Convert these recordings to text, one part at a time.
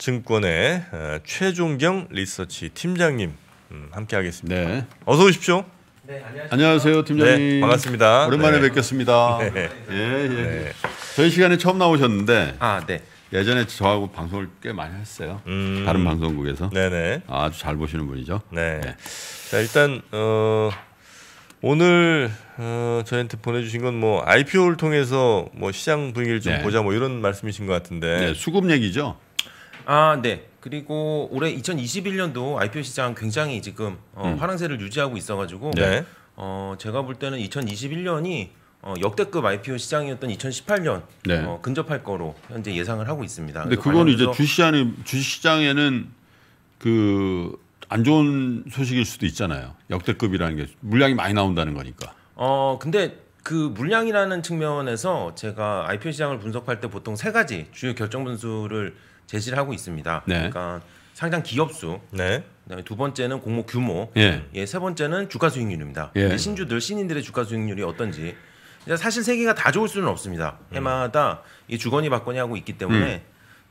증권의 어, 최종경 리서치 팀장님 음, 함께하겠습니다. 네. 어서 오십시오. 네, 안녕하세요. 안녕하세요 네, 팀장님. 네, 반갑습니다. 오랜만에 네. 뵙겠습니다. 네. 예, 예. 예. 네. 저희 시간에 처음 나오셨는데 아, 네. 예전에 저하고 방송을 꽤 많이 했어요. 음. 다른 방송국에서. 네네. 아주 잘 보시는 분이죠. 네. 예. 자 일단 어, 오늘 어, 저희한테 보내주신 건 뭐 IPO를 통해서 뭐 시장 분위기를 좀 네. 보자 뭐 이런 말씀이신 것 같은데. 네, 수급 얘기죠. 아, 네. 그리고 올해 2021년도 IPO 시장 굉장히 지금 어, 음. 화랑세를 유지하고 있어가지고 네. 어, 제가 볼 때는 2021년이 어, 역대급 IPO 시장이었던 2018년 네. 어, 근접할 거로 현재 예상을 하고 있습니다. 근데 그거는 이제 주시장에 주시장에는 그 안 좋은 소식일 수도 있잖아요. 역대급이라는 게 물량이 많이 나온다는 거니까. 어 근데 그 물량이라는 측면에서 제가 IPO 시장을 분석할 때 보통 세 가지 주요 결정 분수를 제시를 하고 있습니다. 네. 그러니까 상장 기업 수, 네. 그다음에 두 번째는 공모 규모, 예. 예세 번째는 주가 수익률입니다. 예. 신주들 신인들의 주가 수익률이 어떤지. 사실 세 개가 다 좋을 수는 없습니다. 음. 해마다 이 주거니 받거니 하고 있기 때문에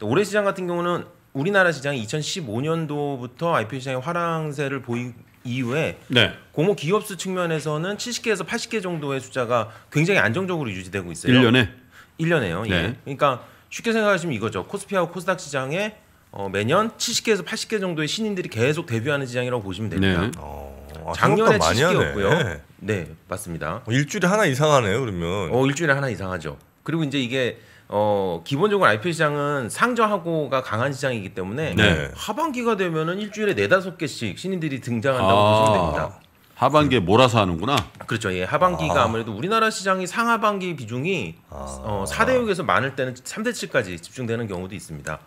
음. 올해 시장 같은 경우는 우리나라 시장이 2015년도부터 IPO 시장의 화랑세를 보이 이후에 네. 공모 기업수 측면에서는 70개에서 80개 정도의 숫자가 굉장히 안정적으로 유지되고 있어요. 1년에? 1년에요. 예. 네. 예. 그러니까 쉽게 생각하시면 이거죠. 코스피하고 코스닥 시장에 어, 매년 70개에서 80개 정도의 신인들이 계속 데뷔하는 시장이라고 보시면 됩니다. 네. 어, 아, 작년에 아, 70개였고요. 네, 맞습니다. 어, 일주일에 하나 이상하네요, 그러면. 어, 일주일에 하나 이상하죠. 그리고 이제 이게 어, 기본적으로 IPO 시장은 상저하고가 강한 시장이기 때문에 네. 네. 하반기가 되면은 일주일에 네다섯 개씩 신인들이 등장한다고 아~ 보시면 됩니다. 하반기에 그 몰아서 하는구나. 그렇죠. 예. 하반기가 아. 무래도 우리나라 시장이 상하반기 비중이 아. 어, 4대 6에서 많을 때는 3대 7까지 집중되는 경우도 있습니다.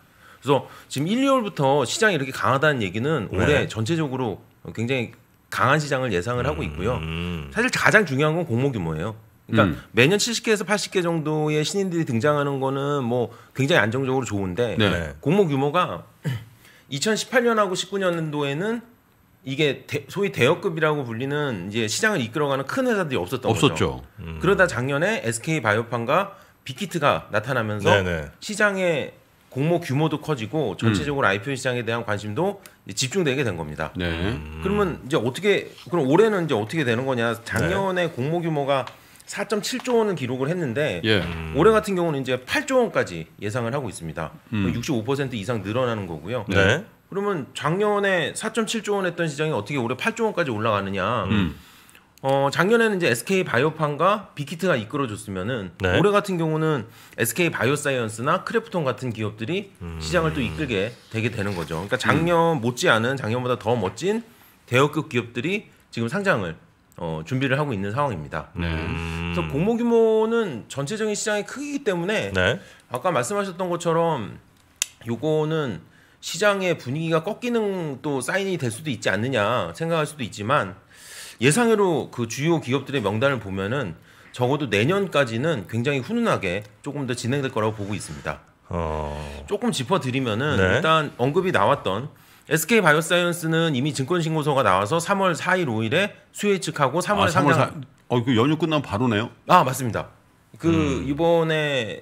그래서 지금 1, 2월부터 시장이 이렇게 강하다는 얘기는 네. 올해 전체적으로 굉장히 강한 시장을 예상을 하고 있고요. 음, 음. 사실 가장 중요한 건 공모 규모예요. 그러니까 음. 매년 70개에서 80개 정도의 신인들이 등장하는 거는 뭐 굉장히 안정적으로 좋은데 네. 공모 규모가 2018년하고 19년도에는 이게 대, 소위 대여급이라고 불리는 이제 시장을 이끌어가는 큰 회사들이 없었던 없었죠. 음. 그러다 작년에 SK 바이오팜과 빅히트가 나타나면서 네네. 네. 시장의 공모 규모도 커지고 전체적으로 음. IPO 시장에 대한 관심도 집중되게 된 겁니다. 네. 음. 그러면 이제 어떻게 그럼 올해는 이제 어떻게 되는 거냐? 작년에 네. 공모 규모가 4.7조 원을 기록을 했는데 예. 음. 올해 같은 경우는 이제 8조 원까지 예상을 하고 있습니다. 음. 65% 이상 늘어나는 거고요. 네. 그러면 작년에 4.7조 원 했던 시장이 어떻게 올해 8조 원까지 올라가느냐. 음. 어, 작년에는 이제 SK 바이오판과 빅히트가 이끌어줬으면은 네. 올해 같은 경우는 SK 바이오사이언스나 크래프톤 같은 기업들이 음. 시장을 또 이끌게 되게 되는 거죠. 그러니까 음. 작년 음. 못지않은 작년보다 더 멋진 대여급 기업들이 지금 상장을 어, 준비를 하고 있는 상황입니다. 네. 그래서 음. 공모 규모는 전체적인 시장의 크기이기 때문에 네. 아까 말씀하셨던 것처럼 요거는 시장의 분위기가 꺾이는 또 사인이 될 수도 있지 않느냐 생각할 수도 있지만 예상외로 그 주요 기업들의 명단을 보면은 적어도 내년까지는 굉장히 훈훈하게 조금 더 진행될 거라고 보고 있습니다. 어... 조금 짚어드리면은 네. 일단 언급이 나왔던 SK 바이오사이언스는 이미 증권 신고서가 나와서 3월 4일 5일에 수혜 측하고 3월 아, 3월 4... 어, 그 연휴 끝나면 바로네요. 아 맞습니다. 그 음. 이번에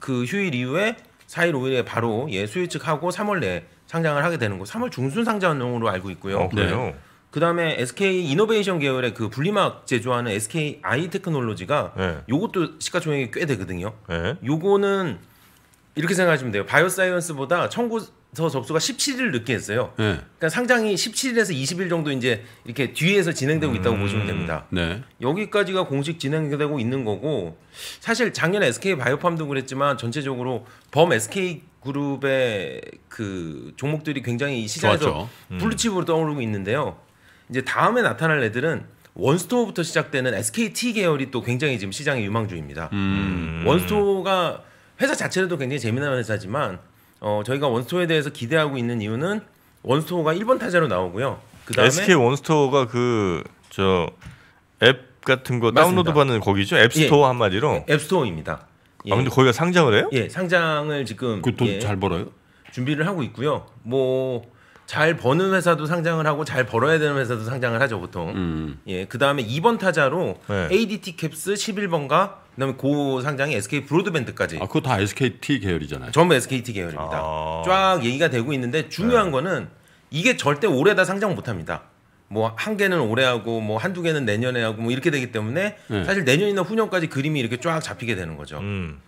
그 휴일 이후에 4일 5일에 바로 예, 수요측하고 3월 내에 상장을 하게 되는 거. 3월 중순 상장으로 용 알고 있고요. 어, 그래요. 네. 그다음에 SK 이노베이션 계열의 그 분리막 제조하는 SK 아이 테크놀로지가 네. 요것도 시가총액이 꽤 되거든요. 네. 요거는 이렇게 생각하시면 돼요. 바이오사이언스보다 청구서 접수가 17일 늦게 했어요. 네. 그러니까 상장이 17일에서 20일 정도 이제 이렇게 뒤에서 진행되고 있다고 음, 보시면 됩니다. 네. 여기까지가 공식 진행되고 있는 거고 사실 작년 SK 바이오팜도 그랬지만 전체적으로 범 SK 그룹의 그 종목들이 굉장히 이 시장에서 음. 블루칩으로 떠오르고 있는데요. 이제 다음에 나타날 애들은 원스토어부터 시작되는 SKT 계열이 또 굉장히 지금 시장에 유망주입니다. 음. 원스토어가 회사 자체도 굉장히 재미난 회사지만 어, 저희가 원스토어에 대해서 기대하고 있는 이유는 원스토어가 1번 타자로 나오고요. 그다음에 SK 원스토어가 그 저 앱 같은 거 맞습니다. 다운로드 받는 거기죠. 앱스토어 예. 한마디로. 앱스토어입니다. 예. 아 근데 거기가 상장을 해요? 예, 상장을 지금 그 돈잘 예, 벌어요? 준비를 하고 있고요. 뭐잘 버는 회사도 상장을 하고 잘 벌어야 되는 회사도 상장을 하죠 보통. 음. 예, 그 다음에 2번 타자로 네. ADT 캡스 11번가 그다음에 고 상장이 SK 브로드밴드까지. 아, 그거 다 SKT 계열이잖아요. 전부 SKT 계열입니다. 아. 쫙 얘기가 되고 있는데 중요한 네. 거는 이게 절대 올해 다 상장 못합니다. 뭐 한 개는 올해 하고 뭐 한두 개는 내년에 하고 뭐 이렇게 되기 때문에 네. 사실 내년이나 후년까지 그림이 이렇게 쫙 잡히게 되는 거죠. 음.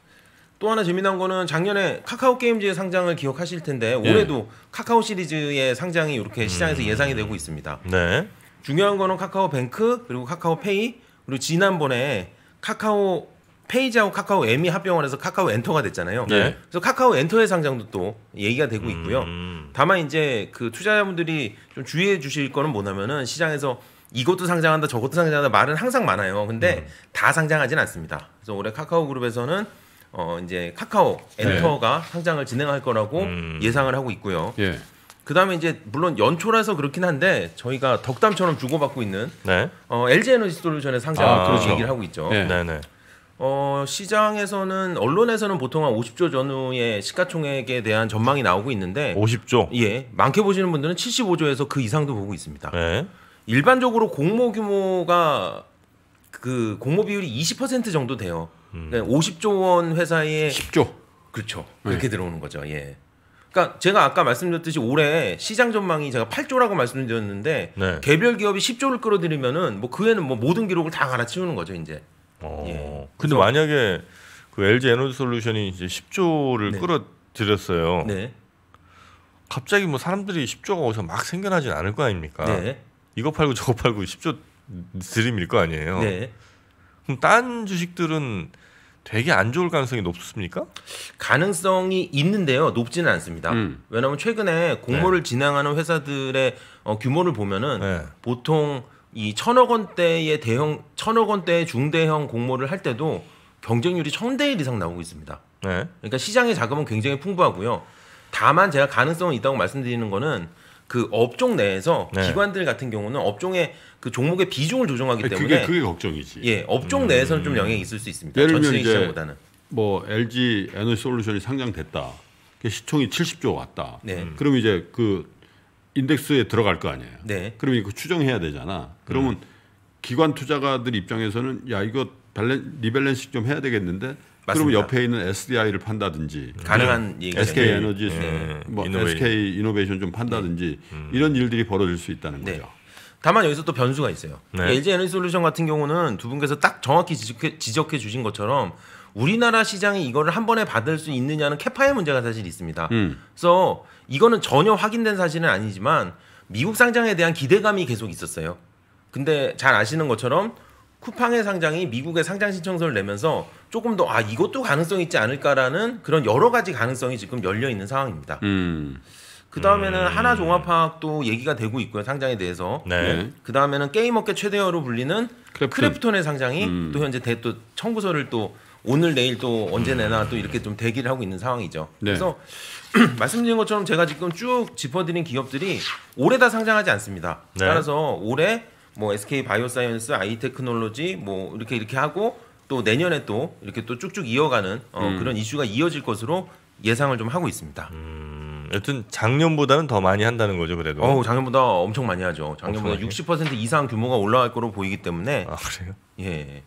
또 하나 재미난 거는 작년에 카카오 게임즈의 상장을 기억하실 텐데 예. 올해도 예. 카카오 시리즈의 상장이 이렇게 음. 시장에서 음. 예상이 되고 있습니다. 네. 중요한 거는 카카오 뱅크 그리고 카카오 페이 그리고 지난번에 카카오 페이지하고 카카오 M이 합병을 해서 카카오 엔터가 됐잖아요. 네. 그래서 카카오 엔터의 상장도 또 얘기가 되고 있고요. 음, 음. 다만 이제 그 투자자분들이 좀 주의해 주실 거는 뭐냐면은 시장에서 이것도 상장한다 저것도 상장한다 말은 항상 많아요. 근데 음. 다 상장하진 않습니다. 그래서 올해 카카오 그룹에서는 어 이제 카카오 엔터가 네. 상장을 진행할 거라고 음. 예상을 하고 있고요. 예. 그다음에 이제 물론 연초라서 그렇긴 한데 저희가 덕담처럼 주고받고 있는 네. 어, LG 에너지 솔루션의 상장 아, 그런 그렇죠. 얘기를 하고 있죠. 예. 네. 네. 어, 시장에서는 언론에서는 보통 한 50조 전후의 시가총액에 대한 전망이 나오고 있는데 50조. 예. 많게 보시는 분들은 75조에서 그 이상도 보고 있습니다. 네. 일반적으로 공모 규모가 그 공모 비율이 20% 정도 돼요. 그러니 50조 원 회사에 10조 그렇죠 네. 그렇게 네. 들어오는 거죠. 예. 그러니까 제가 아까 말씀드렸듯이 올해 시장 전망이 제가 8조라고 말씀드렸는데 네. 개별 기업이 10조를 끌어들이면은 뭐 그에는 뭐 모든 기록을 다 갈아치우는 거죠 이제. 어. 예. 근데 만약에 그 LG 에너지 솔루션이 이제 10조를 네. 끌어들였어요. 네. 갑자기 뭐 사람들이 10조가 어디서 막 생겨나진 않을 거 아닙니까? 네. 이거 팔고 저거 팔고 10조 드림일 거 아니에요. 네. 그럼 딴 주식들은 되게 안 좋을 가능성이 높습니까? 가능성이 있는데요. 높지는 않습니다. 음. 왜냐하면 최근에 공모를 네. 진행하는 회사들의 어, 규모를 보면은 네. 보통 이 천억 원대의 대형 천억 원대의 중대형 공모를 할 때도 경쟁률이 천대 일 이상 나오고 있습니다. 네. 그러니까 시장의 자금은 굉장히 풍부하고요. 다만 제가 가능성은 있다고 말씀드리는 거는 그 업종 내에서 네. 기관들 같은 경우는 업종의 그 종목의 비중을 조정하기 때문에 그게, 그게 걱정이지. 예, 업종 음. 내에서는 좀 영향이 있을 수 있습니다. 예를 들면 이제 뭐 LG 에너지 솔루션이 상장됐다. 시총이 70조 왔다. 네. 음. 그럼 이제 그 인덱스에 들어갈 거 아니에요. 네. 그러 이거 추정해야 되잖아. 그러면 음. 기관 투자가들 입장에서는 야 이거 밸런, 리밸런싱 좀 해야 되겠는데 그리고 옆에 있는 SDI를 판다든지 가능한 음. 얘기죠. SK 에너지, 예. 뭐이노베이 SK 이노베이션 좀 판다든지 네. 음. 이런 일들이 벌어질 수 있다는 네. 거죠. 다만 여기서 또 변수가 있어요. 네. LG 에너지 솔루션 같은 경우는 두 분께서 딱 정확히 지적해, 지적해 주신 것처럼 우리나라 시장이 이거를 한 번에 받을 수 있느냐는 캐파의 문제가 사실 있습니다. 음. 그래서 이거는 전혀 확인된 사실은 아니지만 미국 상장에 대한 기대감이 계속 있었어요. 근데 잘 아시는 것처럼 쿠팡의 상장이 미국에 상장 신청서를 내면서 조금 더 아 이것도 가능성이 있지 않을까라는 그런 여러 가지 가능성이 지금 열려 있는 상황입니다. 음. 그 다음에는 음. 하나 종합화학도 얘기가 되고 있고요 상장에 대해서. 네. 네. 그 다음에는 게임업계 최대어로 불리는 크래프톤. 의 상장이 음. 또 현재 대, 또 청구서를 또 오늘 내일 또 언제 음. 내나 또 이렇게 좀 대기를 하고 있는 상황이죠. 네. 그래서 말씀드린 것처럼 제가 지금 쭉 짚어드린 기업들이 올해 다 상장하지 않습니다. 네. 따라서 올해 뭐 SK 바이오사이언스, 아이테크놀로지 뭐 이렇게 이렇게 하고 또 내년에 또 이렇게 또 쭉쭉 이어가는 어, 음. 그런 이슈가 이어질 것으로 예상을 좀 하고 있습니다. 음, 여튼 작년보다는 더 많이 한다는 거죠, 그래도. 어, 작년보다 엄청 많이 하죠. 작년보다 60% 이상 규모가 올라갈 거로 보이기 때문에. 아 그래요? 예.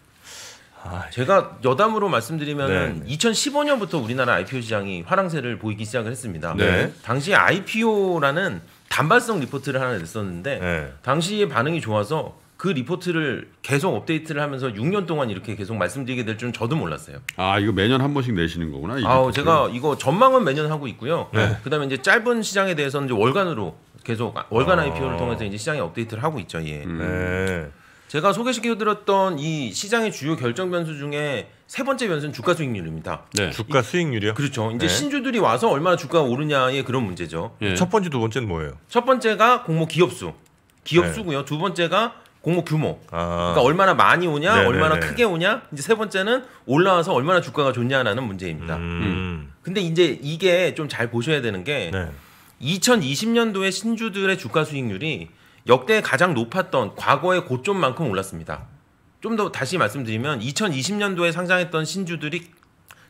아, 제가 여담으로 말씀드리면 네. 2015년부터 우리나라 IPO 시장이 화랑세를 보이기 시작을 했습니다. 네. 당시 IPO라는 단발성 리포트를 하나 냈었는데 네. 당시에 반응이 좋아서 그 리포트를 계속 업데이트를 하면서 6년 동안 이렇게 계속 말씀드리게 될 줄은 저도 몰랐어요. 아 이거 매년 한 번씩 내시는 거구나. 아 제가 이거 전망은 매년 하고 있고요. 네. 그다음에 이제 짧은 시장에 대해서는 이제 월간으로 계속 아, 월간 아. IPO를 통해서 이제 시장에 업데이트를 하고 있죠. 예. 음. 네. 제가 소개시켜드렸던 이 시장의 주요 결정 변수 중에 세 번째 변수는 주가 수익률입니다. 네. 주가 수익률이요? 그렇죠. 이제 네. 신주들이 와서 얼마나 주가가 오르냐의 그런 문제죠. 네. 첫 번째, 두 번째는 뭐예요? 첫 번째가 공모 기업수. 기업수고요. 네. 두 번째가 공모 규모. 아. 그러니까 얼마나 많이 오냐, 네네네. 네, 얼마나 네. 크게 오냐. 이제 세 번째는 올라와서 얼마나 주가가 좋냐라는 문제입니다. 음. 음. 근데 이제 이게 좀 잘 보셔야 되는 게 네. 2020년도에 신주들의 주가 수익률이 역대 가장 높았던 과거의 고점만큼 올랐습니다. 좀 더 다시 말씀드리면 2020년도에 상장했던 신주들이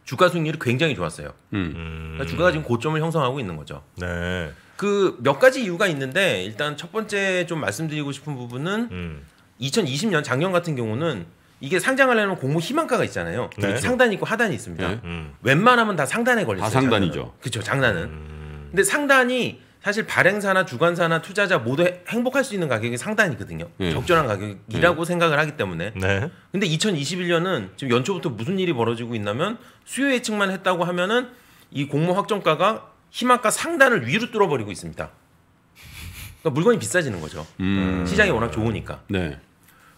주가 수익률이 굉장히 좋았어요. 음. 그러니까 주가가 지금 고점을 형성하고 있는 거죠. 네. 그몇 가지 이유가 있는데 일단 첫 번째 좀 말씀드리고 싶은 부분은 음. 2020년 작년 같은 경우는 이게 상장하려면 공모 희망가가 있잖아요. 네. 상단 있고 하단이 있습니다. 네. 음. 웬만하면 다 상단에 걸려 요다 상단이죠. 그렇죠. 장단은 음. 근데 상단이 사실 발행사나 주관사나 투자자 모두 행복할 수 있는 가격이 상단이거든요. 네. 적절한 가격이라고 네. 생각을 하기 때문에. 네. 근데 2021년은 지금 연초부터 무슨 일이 벌어지고 있냐면 수요 예측만 했다고 하면은 이 공모 확정가가 희망가 상단을 위로 뚫어버리고 있습니다. 그러니까 물건이 비싸지는 거죠. 음. 시장이 워낙 좋으니까. 네.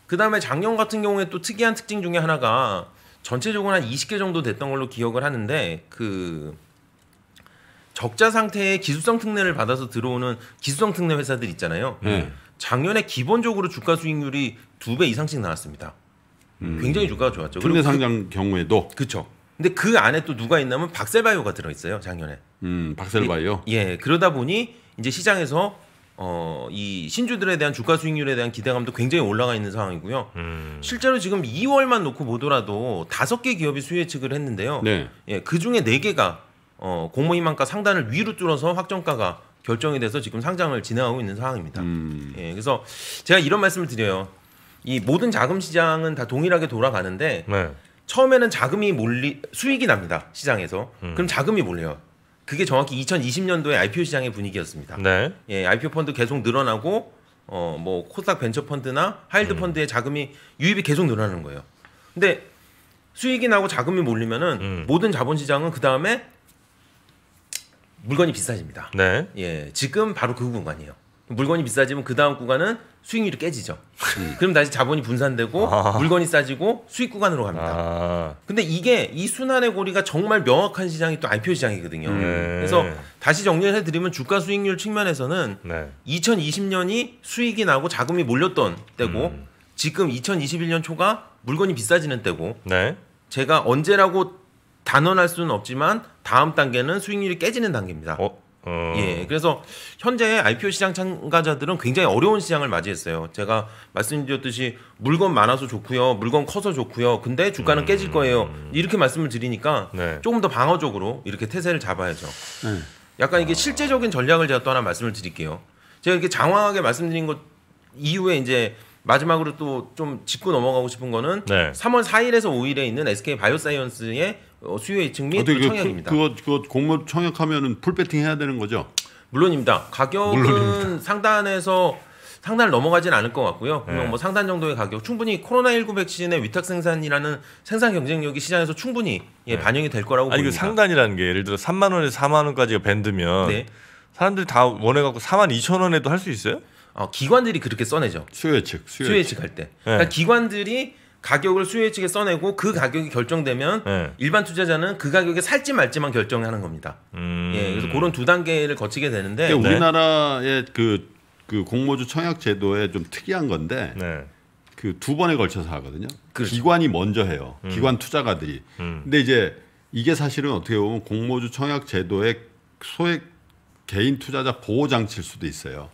그 다음에 작년 같은 경우에 또 특이한 특징 중에 하나가 전체적으로 한 20개 정도 됐던 걸로 기억을 하는데 그 적자 상태의 기술성 특례를 받아서 들어오는 기술성 특례 회사들 있잖아요. 네. 작년에 기본적으로 주가 수익률이 두 배 이상씩 나왔습니다. 음. 굉장히 주가가 좋았죠. 특례 그 상장 그, 경우에도 그렇죠. 근데 그 안에 또 누가 있냐면 박셀바이오가 들어 있어요. 작년에. 음, 박셀바이요. 예, 예, 그러다 보니 이제 시장에서 어, 이 신주들에 대한 주가 수익률에 대한 기대감도 굉장히 올라가 있는 상황이고요. 음. 실제로 지금 2월만 놓고 보더라도 다섯 개 기업이 수혜 측을 했는데요. 네. 예, 그 중에 네 개가 어, 공모희망가 상단을 위로 뚫어서 확정가가 결정이 돼서 지금 상장을 진행하고 있는 상황입니다. 음. 예, 그래서 제가 이런 말씀을 드려요. 이 모든 자금 시장은 다 동일하게 돌아가는데 네. 처음에는 자금이 몰리 수익이 납니다 시장에서 음. 그럼 자금이 몰려요 그게 정확히 2020년도에 IPO 시장의 분위기였습니다. 네. 예, IPO 펀드 계속 늘어나고 어 뭐 코스닥 벤처 펀드나 하일드 음. 펀드의 자금이 유입이 계속 늘어나는 거예요. 근데 수익이 나고 자금이 몰리면은 음. 모든 자본 시장은 그 다음에 물건이 비싸집니다. 네. 예, 지금 바로 그 구간이에요. 물건이 비싸지면 그 다음 구간은 수익률이 깨지죠. 그럼 다시 자본이 분산되고 아. 물건이 싸지고 수익 구간으로 갑니다. 아. 근데 이게 이 순환의 고리가 정말 명확한 시장이 또 IPO 시장이거든요. 네. 그래서 다시 정리를 해드리면 주가 수익률 측면에서는 네. 2020년이 수익이 나고 자금이 몰렸던 때고 음. 지금 2021년 초가 물건이 비싸지는 때고 네. 제가 언제라고 단언할 수는 없지만 다음 단계는 수익률이 깨지는 단계입니다. 어? 어. 예, 그래서 현재 IPO 시장 참가자들은 굉장히 어려운 시장을 맞이했어요. 제가 말씀드렸듯이 물건 많아서 좋고요, 물건 커서 좋고요. 근데 주가는 음. 깨질 거예요. 이렇게 말씀을 드리니까 네. 조금 더 방어적으로 이렇게 태세를 잡아야죠. 네. 약간 이게 아. 실제적인 전략을 제가 또 하나 말씀을 드릴게요. 제가 이렇게 장황하게 말씀드린 것 이후에 이제 마지막으로 또 좀 짚고 넘어가고 싶은 거는 네. 3월 4일에서 5일에 있는 SK 바이오사이언스의 어, 수요 예측 및 청약입니다. 그거 그거 공모 청약하면은 풀 배팅 해야 되는 거죠? 물론입니다. 가격은 물론입니다. 상단에서 상단을 넘어가진 않을 것 같고요. 네. 뭐 상단 정도의 가격 충분히 코로나19 백신의 위탁 생산이라는 생산 경쟁력이 시장에서 충분히 예, 네. 반영이 될 거라고 아니, 봅니다. 그 상단이라는 게 예를 들어 3만 원에서 4만 원까지가 밴드면 네. 사람들이 다 원해 갖고 4만 2천 원에도 할 수 있어요? 어, 기관들이 그렇게 써내죠. 수요예측, 수요예측, 할 때. 네. 그러니까 기관들이 가격을 수요의 측에 써내고 그 가격이 결정되면 네. 일반 투자자는 그 가격에 살지 말지만 결정하는 겁니다. 음. 예, 그래서 그런 두 단계를 거치게 되는데 네. 우리나라의 그, 그 공모주 청약 제도에 좀 특이한 건데 네. 그두 번에 걸쳐서 하거든요. 그렇죠. 기관이 먼저 해요. 음. 기관 투자가들이. 음. 근데 이제 이게 사실은 어떻게 보면 공모주 청약 제도의 소액 개인 투자자 보호 장치일 수도 있어요.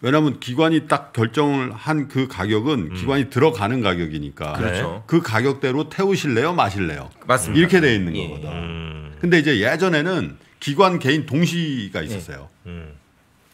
왜냐하면 기관이 딱 결정을 한 그 가격은 음. 기관이 들어가는 가격이니까 네. 그렇죠. 그 가격대로 태우실래요 마실래요 맞습니다. 이렇게 돼 있는 예. 거거든 음. 근데 이제 예전에는 기관 개인 동시가 예. 있었어요 예. 음.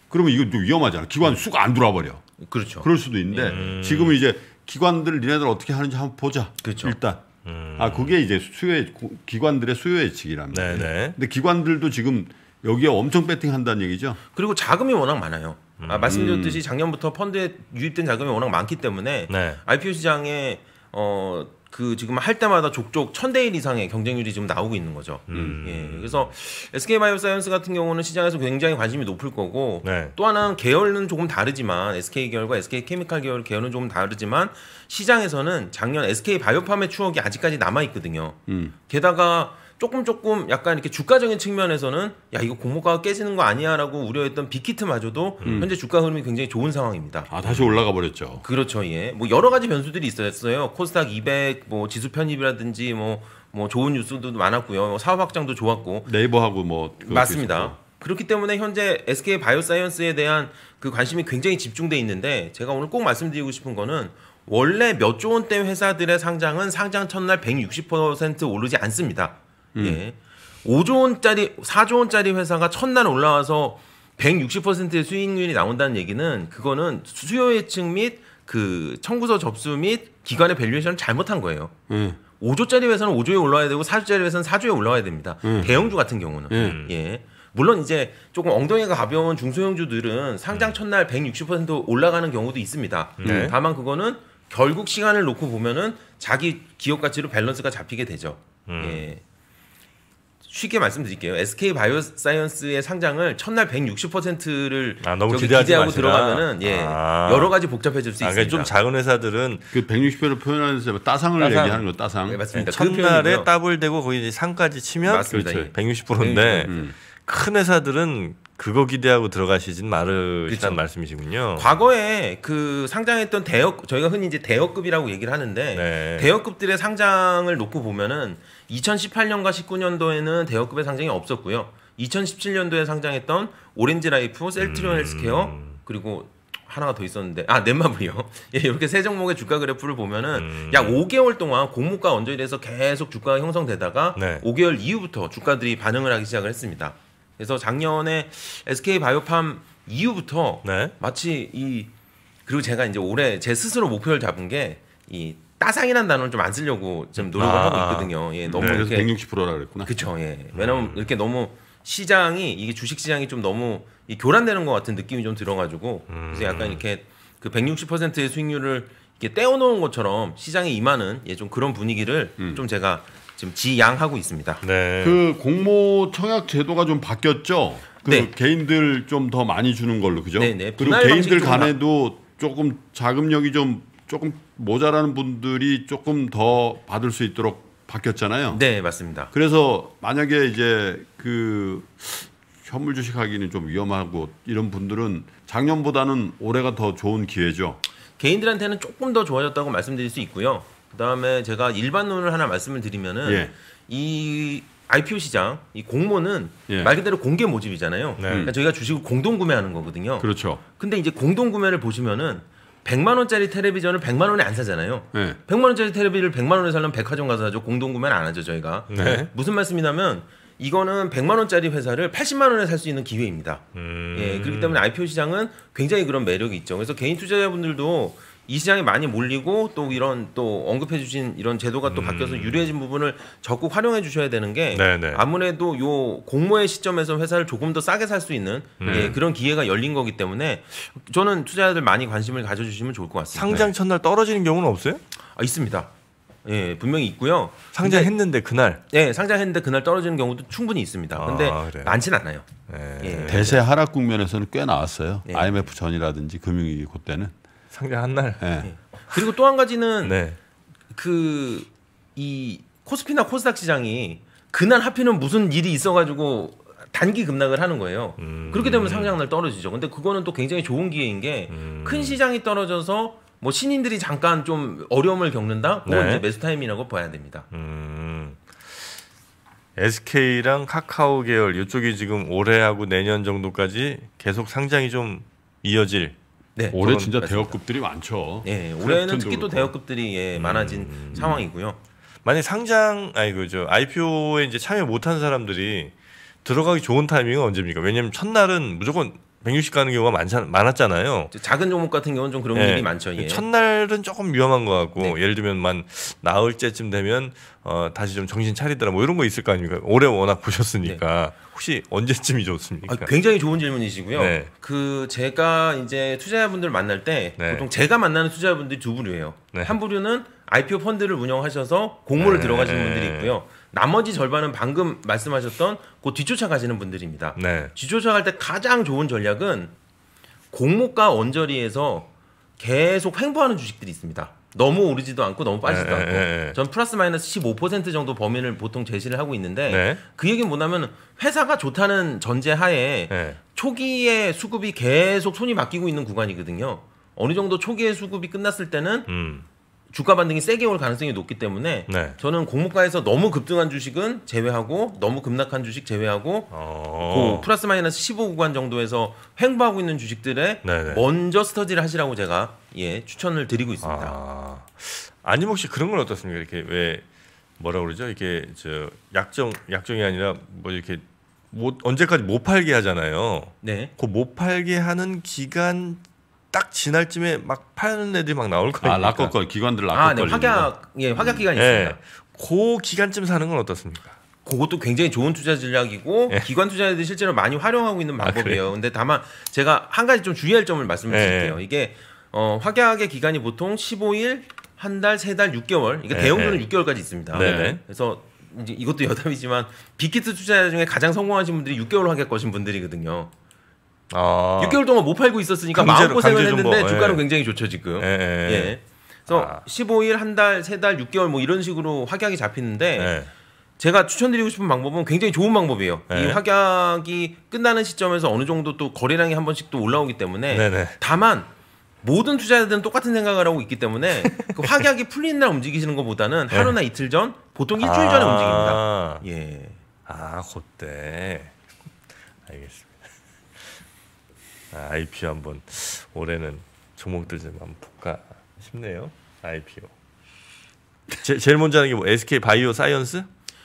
그러면 이거 좀 위험하잖아 기관 수가 안 들어와 버려 그렇죠. 그럴 수도 있는데 음. 지금은 이제 기관들 니네들 어떻게 하는지 한번 보자 그렇죠. 일단 음. 아 그게 이제 수요 의 기관들의 수요 예측이랍니다 네네. 네. 근데 기관들도 지금 여기에 엄청 배팅한다는 얘기죠 그리고 자금이 워낙 많아요 아, 말씀드렸듯이 음. 작년부터 펀드에 유입된 자금이 워낙 많기 때문에 네. IPO 시장에 어, 그 지금 할 때마다 족족 천대 일 이상의 경쟁률이 지금 나오고 있는 거죠. 음. 예. 그래서 SK 바이오사이언스 같은 경우는 시장에서 굉장히 관심이 높을 거고 네. 또 하나는 계열은 조금 다르지만 SK 계열과 SK 케미칼 계열 계열은 조금 다르지만 시장에서는 작년 SK 바이오팜의 추억이 아직까지 남아 있거든요. 음. 게다가 조금 조금 약간 이렇게 주가적인 측면에서는 야 이거 공모가가 깨지는 거 아니야라고 우려했던 빅히트마저도 음. 현재 주가 흐름이 굉장히 좋은 상황입니다. 아 다시 올라가 버렸죠. 그렇죠. 예. 뭐 여러 가지 변수들이 있었어요. 코스닥 200 뭐 지수 편입이라든지 뭐뭐 뭐 좋은 뉴스도 많았고요. 사업 확장도 좋았고 네이버하고 뭐 맞습니다. 있었고. 그렇기 때문에 현재 SK 바이오사이언스에 대한 그 관심이 굉장히 집중돼 있는데 제가 오늘 꼭 말씀드리고 싶은 거는 원래 몇조 원대 회사들의 상장은 상장 첫날 160% 오르지 않습니다. 음. 예. 5조 원짜리 4조 원짜리 회사가 첫날 올라와서 160%의 수익률이 나온다는 얘기는 그거는 수요 예측 및 그 청구서 접수 및 기관의 밸류에이션을 잘못한 거예요. 음. 예. 5조짜리 회사는 5조에 올라와야 되고 4조짜리 회사는 4조에 올라와야 됩니다. 음. 대형주 같은 경우는. 음. 예. 물론 이제 조금 엉덩이가 가벼운 중소형주들은 상장 음. 첫날 160% 올라가는 경우도 있습니다. 음. 네. 다만 그거는 결국 시간을 놓고 보면은 자기 기업 가치로 밸런스가 잡히게 되죠. 음. 예. 쉽게 말씀드릴게요. SK 바이오사이언스의 상장을 첫날 160%를 아, 너무 기대하지 기대하고 들어가면은 예, 아. 여러 가지 복잡해질 수 아, 그러니까 있습니다. 좀 작은 회사들은 그1 6 0를 표현하면서 뭐 따상을 따상. 얘기하는 거 따상. 네, 맞습니다. 네, 첫날에 그 따블되고 거의 이제 상까지 치면 맞습니다. 그렇죠. 160%인데 예. 예, 예. 음. 큰 회사들은 그거 기대하고 들어가시진 말으시는 그렇죠. 말씀이시군요. 과거에 그 상장했던 대역 저희가 흔히 이제 대역급이라고 얘기를 하는데 네. 대역급들의 상장을 놓고 보면은 2018년과 19년도에는 대역급의 상장이 없었고요. 2017년도에 상장했던 오렌지라이프, 셀트리온 음. 헬스케어 그리고 하나가 더 있었는데 아 넷마블이요. 예, 이렇게 세 종목의 주가 그래프를 보면은 음. 약 5개월 동안 공모가 언저리 돼서 계속 주가가 형성되다가 네. 5개월 이후부터 주가들이 반응을 하기 시작을 했습니다. 그래서 작년에 SK 바이오팜 이후부터 네. 마치 이 그리고 제가 이제 올해 제 스스로 목표를 잡은 게이 따상이라는 단어를 좀안 쓰려고 지금 노력을 아, 하고 아. 있거든요. 예, 음, 너무 네, 그래서 160%라 그랬구나. 그렇죠. 예. 왜냐면 음. 이렇게 너무 시장이 이게 주식 시장이 좀 너무 이 교란되는 것 같은 느낌이 좀 들어가지고 음. 그래서 약간 음. 이렇게 그 160%의 수익률을 이렇게 떼어놓은 것처럼 시장에 임하는 예, 좀 그런 분위기를 음. 좀 제가 지금 지양하고 있습니다. 네. 그 공모 청약 제도가 좀 바뀌었죠. 그 네. 개인들 좀 더 많이 주는 걸로 그죠? 네네. 네. 그리고 개인들 간에도 조금 자금력이 좀 조금 모자라는 분들이 조금 더 받을 수 있도록 바뀌었잖아요. 네, 맞습니다. 그래서 만약에 이제 그 현물 주식하기는 좀 위험하고 이런 분들은 작년보다는 올해가 더 좋은 기회죠. 개인들한테는 조금 더 좋아졌다고 말씀드릴 수 있고요. 그다음에 제가 일반론을 하나 말씀을 드리면은 예. 이 IPO 시장 이 공모는 예. 말 그대로 공개 모집이잖아요. 네. 그러니까 저희가 주식을 공동 구매하는 거거든요. 그렇죠. 근데 이제 공동 구매를 보시면은 100만 원짜리 텔레비전을 100만 원에 안 사잖아요. 네. 100만 원짜리 텔레비를 100만 원에 살면 백화점 가서 사죠. 공동 구매는 안 하죠, 저희가. 네. 무슨 말씀이냐면 이거는 100만 원짜리 회사를 80만 원에 살 수 있는 기회입니다. 음... 예, 그렇기 때문에 IPO 시장은 굉장히 그런 매력이 있죠. 그래서 개인 투자자분들도 이 시장에 많이 몰리고 또 이런 또 언급해 주신 이런 제도가 또 음. 바뀌어서 유리해진 부분을 적극 활용해 주셔야 되는 게 네네. 네. 아무래도 요 공모의 시점에서 회사를 조금 더 싸게 살 수 있는 음. 예, 그런 기회가 열린 거기 때문에 저는 투자자들 많이 관심을 가져주시면 좋을 것 같습니다. 상장 네. 첫날 떨어지는 경우는 없어요? 아, 있습니다. 예, 분명히 있고요. 상장했는데 그날? 예, 상장했는데 그날 떨어지는 경우도 충분히 있습니다. 아, 근데 아, 많진 않아요. 예. 예. 대세 하락 국면에서는 꽤 나왔어요. 예. IMF 전이라든지 금융위기 그때는. 상장 한 날. 네. 예. 그리고 또 한 가지는 네. 그이 코스피나 코스닥 시장이 그날 하필은 무슨 일이 있어가지고 단기 급락을 하는 거예요. 음. 그렇게 되면 상장날 떨어지죠. 근데 그거는 또 굉장히 좋은 기회인 게큰 음. 시장이 떨어져서 뭐 신인들이 잠깐 좀 어려움을 겪는다. 그건 네. 이제 매수 타임이라고 봐야 됩니다. 음. SK랑 카카오 계열 이쪽이 지금 올해하고 내년 정도까지 계속 상장이 좀 이어질 네, 올해 진짜 맞습니다. 대여급들이 많죠. 네, 올해는 특히 또 대여급들이 예, 음. 많아진 음. 상황이고요. 만약 상장 아니 그저 IPO에 이제 참여 못한 사람들이 들어가기 좋은 타이밍은 언제입니까? 왜냐면 첫날은 무조건 160 가는 경우가 많사, 많았잖아요. 작은 종목 같은 경우는 좀 그런 네. 일이 많죠. 예. 첫날은 조금 위험한 것 같고 네. 예를 들면 만 나흘째쯤 되면 어, 다시 좀 정신 차리더라 뭐 이런 거 있을 거 아닙니까? 올해 워낙 보셨으니까 네. 혹시 언제쯤이 좋습니까? 아, 굉장히 좋은 질문이시고요. 네. 그 제가 이제 투자자분들 만날 때 네. 보통 제가 만나는 투자자분들이 두 부류예요. 네. 한 부류는 IPO 펀드를 운영하셔서 공모를 들어가시는 분들이 있고요. 나머지 절반은 방금 말씀하셨던 그 뒤쫓아가시는 분들입니다. 네. 뒤쫓아갈 때 가장 좋은 전략은 공모가 언저리에서 계속 횡보하는 주식들이 있습니다. 너무 오르지도 않고 너무 빠지지도 네, 않고 네, 네. 전 플러스 마이너스 15% 정도 범위를 보통 제시를 하고 있는데 네. 그 얘기는 뭐냐면 회사가 좋다는 전제하에 네. 초기에 수급이 계속 손이 맡기고 있는 구간이거든요. 어느 정도 초기에 수급이 끝났을 때는 음. 주가 반등이 세게 올 가능성이 높기 때문에 네. 저는 공모가에서 너무 급등한 주식은 제외하고 너무 급락한 주식 제외하고 어... 그 플러스 마이너스 15 구간 정도에서 횡보하고 있는 주식들에 네네. 네. 먼저 스터디를 하시라고 제가 예 추천을 드리고 있습니다. 아... 아니 혹시 그런 건 어떻습니까? 이렇게 왜 뭐라 그러죠? 이렇게 저 약정 약정이 아니라 뭐 이렇게 못, 언제까지 못 팔게 하잖아요. 네. 그 못 팔게 하는 기간 딱 지날 쯤에 막 파는 애들이 막 나올 거예요. 아, 락커 걸 기관들 락커 걸. 아, 네. 확약 예, 확약 기간이 예. 있습니다. 그 기간쯤 사는 건 어떻습니까? 그것도 굉장히 좋은 투자 전략이고 예. 기관 투자자들이 실제로 많이 활용하고 있는 아, 방법이에요. 아, 근데 다만 제가 한 가지 좀 주의할 점을 말씀을 예. 드릴게요. 예. 이게 어, 확약의 기간이 보통 15일, 한 달, 세 달, 6개월. 이게 예. 대형주는 6개월까지 예. 있습니다. 네, 네. 그래서 이제 이것도 여담이지만 빅히트 투자자 중에 가장 성공하신 분들이 6개월 확약 거신 분들이거든요. 아. 6개월 동안 못 팔고 있었으니까 강제로, 마음고생을 했는데 뭐, 주가는 예. 굉장히 좋죠 지금. 예. 예. 예. 예. 그래서 아. 15일 한 달, 세 달, 6개월 뭐 이런 식으로 확약이 잡히는데 제가 추천드리고 싶은 방법은 굉장히 좋은 방법이에요. 이 확약이 끝나는 시점에서 어느 정도 또 거래량이 한 번씩 또 올라오기 때문에 네네. 다만 모든 투자자들은 똑같은 생각을 하고 있기 때문에 그 확약이 풀린 날 움직이시는 것보다는 하루나 이틀 전 보통 일주일 전에 아. 움직입니다. 예. 아, 그때. 알겠습니다. IPO 한번 올해는 종목들 좀 한번 볼까 싶네요. IPO. 제, 제일 먼저 하는 게뭐 SK 바이오 사이언스?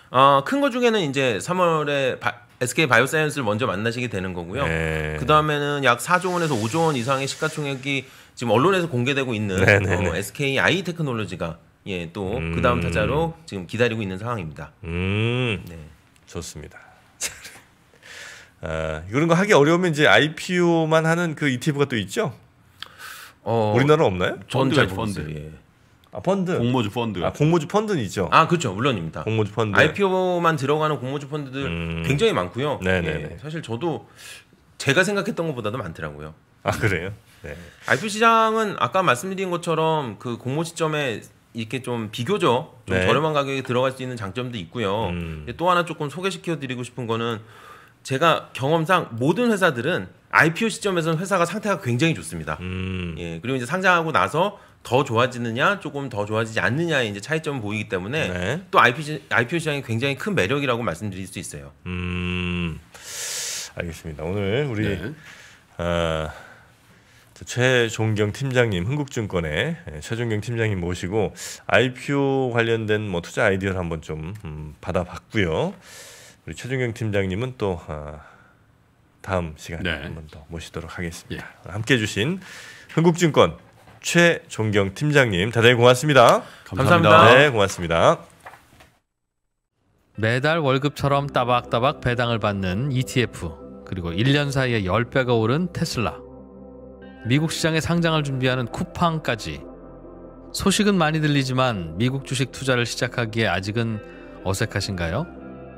어큰 아, 거 중에는 이제 3월에 바, SK 바이오사이언스를 먼저 만나시게 되는 거고요. 네. 그 다음에는 약 4조 원에서 5조 원 이상의 시가총액이 지금 언론에서 공개되고 있는 네, 네, 어, SK 네. 아이 테크놀로지가 예, 또 음. 그다음 타자로 지금 기다리고 있는 상황입니다. 음. 네. 좋습니다. 어, 이런 거 하기 어려우면 이제 IPO만 하는 그 ETF가 또 있죠? 어, 우리나라 없나요? 펀드 펀드. 예. 아 펀드. 공모주 펀드. 아 공모주 펀드는 있죠. 아 그렇죠 물론입니다. 공모주 펀드. IPO만 들어가는 공모주 펀드들 음. 굉장히 많고요. 네네. 네, 예, 네. 사실 저도 제가 생각했던 것보다도 많더라고요. 아 그래요? 네. IPO 시장은 아까 말씀드린 것처럼 그 공모 시점에 이렇게 좀 비교적 좀 네. 저렴한 가격에 들어갈 수 있는 장점도 있고요. 음. 또 하나 조금 소개시켜 드리고 싶은 거는 제가 경험상 모든 회사들은 IPO 시점에서는 회사가 상태가 굉장히 좋습니다. 음. 예, 그리고 이제 상장하고 나서 더 좋아지느냐, 조금 더 좋아지지 않느냐의 이제 차이점은 보이기 때문에 네. 또 IPO, IPO 시장이 굉장히 큰 매력이라고 말씀드릴 수 있어요. 음. 알겠습니다. 오늘 우리 네. 어, 최종경 팀장님, 흥국증권의 예, 최종경 팀장님 모시고 IPO 관련된 뭐 투자 아이디어를 한번 좀 음, 받아봤고요. 우리 최준경 팀장님은 또 아, 다음 시간에 네. 한번 더 모시도록 하겠습니다. 예. 함께해 주신 한국증권 최종경 팀장님 다들 고맙습니다. 감사합니다. 감사합니다. 네, 고맙습니다. 매달 월급처럼 따박따박 배당을 받는 ETF 그리고 1년 사이에 10배가 오른 테슬라 미국 시장에 상장을 준비하는 쿠팡까지 소식은 많이 들리지만 미국 주식 투자를 시작하기에 아직은 어색하신가요?